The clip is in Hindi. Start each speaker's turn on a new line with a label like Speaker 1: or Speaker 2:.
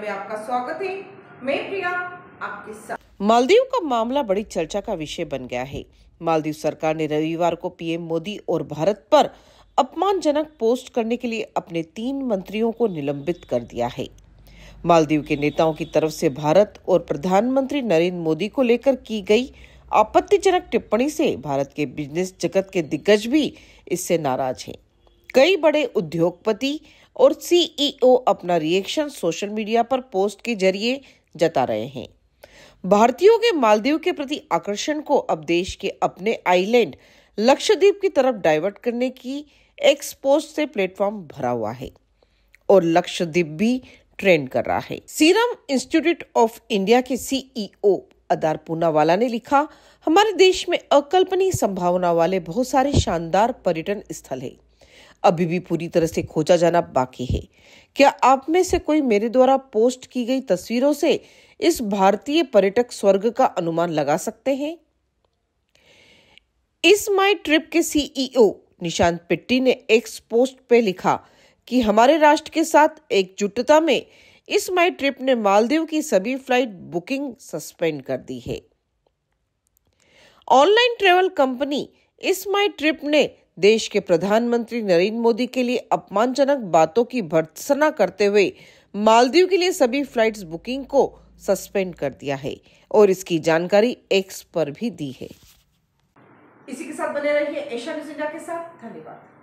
Speaker 1: में आपका स्वागत है मैं प्रिया आपके साथ मालदीव का मामला बड़ी चर्चा का विषय बन गया है मालदीव सरकार ने रविवार को पीएम मोदी और भारत पर अपमानजनक पोस्ट करने के लिए अपने तीन मंत्रियों को निलंबित कर दिया है मालदीव के नेताओं की तरफ से भारत और प्रधानमंत्री नरेंद्र मोदी को लेकर की गई आपत्तिजनक टिप्पणी से भारत के बिजनेस जगत के दिग्गज भी इससे नाराज हैं कई बड़े उद्योगपति और सीईओ e अपना रिएक्शन सोशल मीडिया पर पोस्ट के जरिए जता रहे हैं भारतीयों के मालदीव के प्रति आकर्षण को अब देश के अपने आइलैंड लक्षद्वीप की तरफ डाइवर्ट करने की एक्स पोस्ट से प्लेटफॉर्म भरा हुआ है और लक्षद्वीप भी ट्रेंड कर रहा है सीरम इंस्टीट्यूट ऑफ इंडिया के सीईओ अदार पूनावाला ने लिखा हमारे देश में अकल्पनीय संभावना वाले बहुत सारे शानदार पर्यटन स्थल है अभी भी पूरी तरह से खोजा जाना बाकी है क्या आप में से कोई मेरे द्वारा पोस्ट की गई तस्वीरों से इस भारतीय पर्यटक स्वर्ग का अनुमान लगा सकते हैं इस माई ट्रिप के सीईओ e निशांत पिट्टी ने एक्स पोस्ट पे लिखा कि हमारे राष्ट्र के साथ एकजुटता में इस माई ट्रिप ने मालदीव की सभी फ्लाइट बुकिंग सस्पेंड कर दी है ऑनलाइन ट्रेवल कंपनी इस माई ट्रिप ने देश के प्रधानमंत्री नरेंद्र मोदी के लिए अपमानजनक बातों की भर्त्सना करते हुए मालदीव के लिए सभी फ्लाइट्स बुकिंग को सस्पेंड कर दिया है और इसकी जानकारी एक्स पर भी दी है
Speaker 2: इसी के साथ बने रहिए एशिया न्यूज इंडिया के साथ
Speaker 1: धन्यवाद